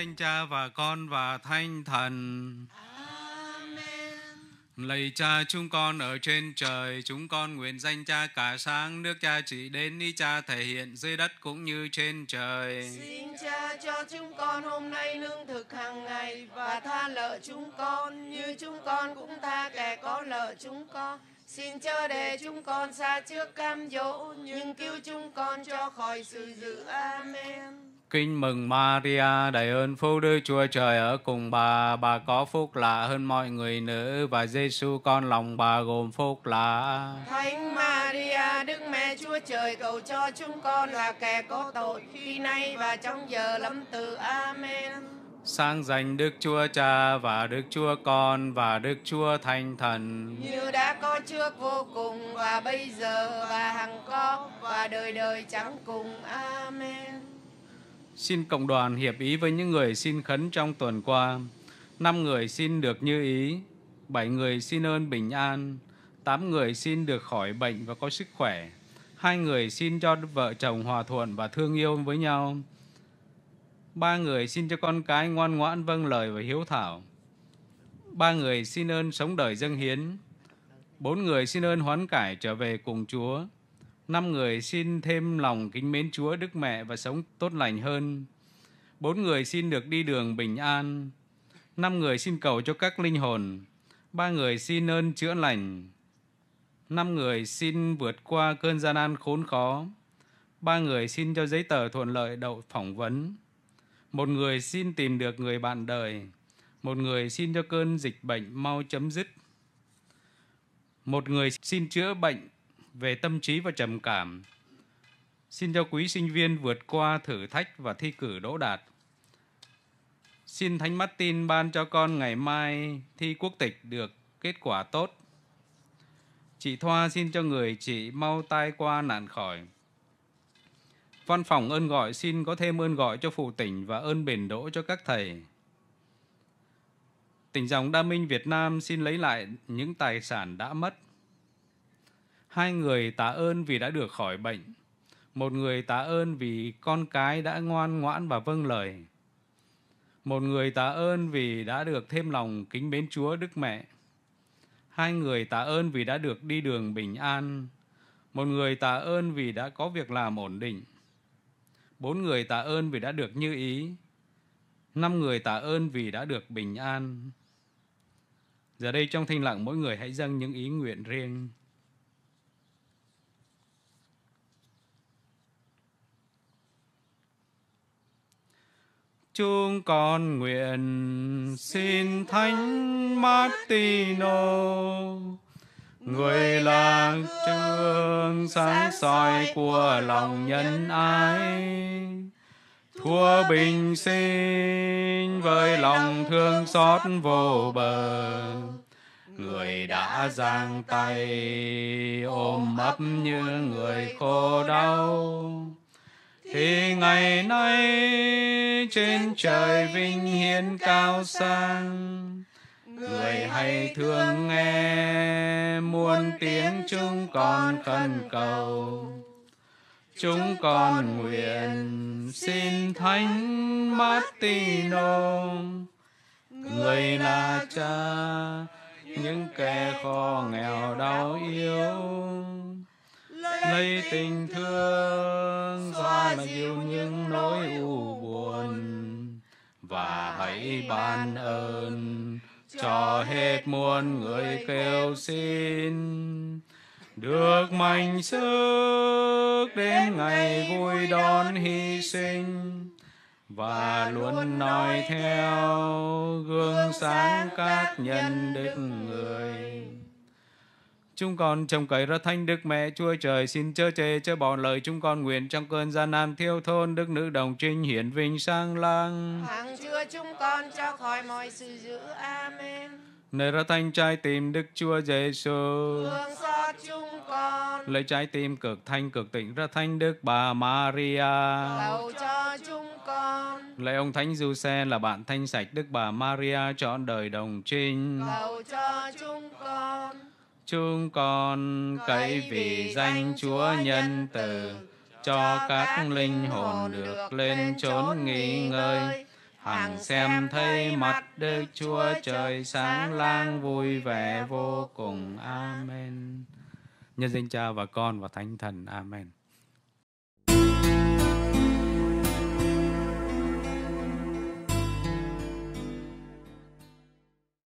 danh Cha và Con và thanh Thần. Amen. Lạy Cha chúng con ở trên trời, chúng con nguyện danh Cha cả sáng, nước Cha chỉ đến đi Cha thể hiện dưới đất cũng như trên trời. Xin Cha cho chúng con hôm nay lương thực hàng ngày và tha lợ chúng con như chúng con cũng tha kẻ có lợ chúng con. Xin cho để chúng con xa trước cam dỗ, nhưng cứu chúng con cho khỏi sự dữ. Amen kính mừng Maria, đầy ơn phúc Đức Chúa Trời ở cùng bà, bà có phúc lạ hơn mọi người nữ và Giêsu con lòng bà gồm phúc lạ. Thánh Maria, Đức Mẹ Chúa Trời cầu cho chúng con là kẻ có tội khi nay và trong giờ lâm tử. Amen. Sang danh Đức Chúa Cha và Đức Chúa Con và Đức Chúa Thánh Thần. Như đã có trước vô cùng và bây giờ và hằng có và đời đời chẳng cùng. Amen. Xin cộng đoàn hiệp ý với những người xin khấn trong tuần qua. năm người xin được như ý, bảy người xin ơn bình an, tám người xin được khỏi bệnh và có sức khỏe, hai người xin cho vợ chồng hòa thuận và thương yêu với nhau. Ba người xin cho con cái ngoan ngoãn vâng lời và hiếu thảo. Ba người xin ơn sống đời dâng hiến. Bốn người xin ơn hoán cải trở về cùng Chúa. Năm người xin thêm lòng kính mến Chúa Đức Mẹ và sống tốt lành hơn. Bốn người xin được đi đường bình an. Năm người xin cầu cho các linh hồn. Ba người xin ơn chữa lành. Năm người xin vượt qua cơn gian nan khốn khó. Ba người xin cho giấy tờ thuận lợi đậu phỏng vấn. Một người xin tìm được người bạn đời. Một người xin cho cơn dịch bệnh mau chấm dứt. Một người xin chữa bệnh về tâm trí và trầm cảm. Xin cho quý sinh viên vượt qua thử thách và thi cử đỗ đạt. Xin Thánh Martin ban cho con ngày mai thi quốc tịch được kết quả tốt. Chị Thoa xin cho người chị mau tai qua nạn khỏi. Văn phòng ơn gọi xin có thêm ơn gọi cho phụ tỉnh và ơn bền đỗ cho các thầy. Tỉnh dòng Đa Minh Việt Nam xin lấy lại những tài sản đã mất. Hai người tạ ơn vì đã được khỏi bệnh. Một người tạ ơn vì con cái đã ngoan ngoãn và vâng lời. Một người tạ ơn vì đã được thêm lòng kính mến Chúa Đức Mẹ. Hai người tạ ơn vì đã được đi đường bình an. Một người tạ ơn vì đã có việc làm ổn định. Bốn người tạ ơn vì đã được như ý. Năm người tạ ơn vì đã được bình an. Giờ đây trong thinh lặng mỗi người hãy dâng những ý nguyện riêng. chúng con nguyện xin thánh Martino người là trường sáng soi của lòng nhân ái thua bình sinh với lòng thương xót vô bờ người đã giang tay ôm ấp như người khô đau thì ngày nay trên trời vinh hiển cao sang người hay thương nghe muôn tiếng chúng con khẩn cầu chúng con nguyện xin thánh Martino người là cha những kẻ khó nghèo đau yếu lấy tình thương mà dịu những nỗi u buồn và hãy ban ơn cho hết muôn người kêu xin được mạnh sức đến ngày vui đón hy sinh và luôn nói theo gương sáng các nhân đức người Chúng con trồng cậy ra thanh Đức Mẹ Chúa Trời xin chớ chê chớ bỏ lời chúng con nguyện trong cơn gian nan thiêu thôn Đức Nữ Đồng Trinh hiển vinh sang lang. hàng chữa chúng con cho khỏi mọi sự dữ. Amen. Nơi ra thanh trai tìm Đức Chúa Giêsu. Thương xót chúng con. Lấy trái tim cực thanh cực tịnh ra thanh Đức Bà Maria. Cầu cho chúng con. Lấy ông Thánh Giuse là bạn thanh sạch Đức Bà Maria chọn đời đồng trinh. Cầu cho chúng chúng con cậy vì danh Chúa nhân từ cho các linh hồn được lên chốn nghỉ ngơi hằng xem thấy mặt Đức Chúa Trời sáng lang vui vẻ vô cùng. Amen. Nhân danh Cha và Con và Thánh Thần. Amen.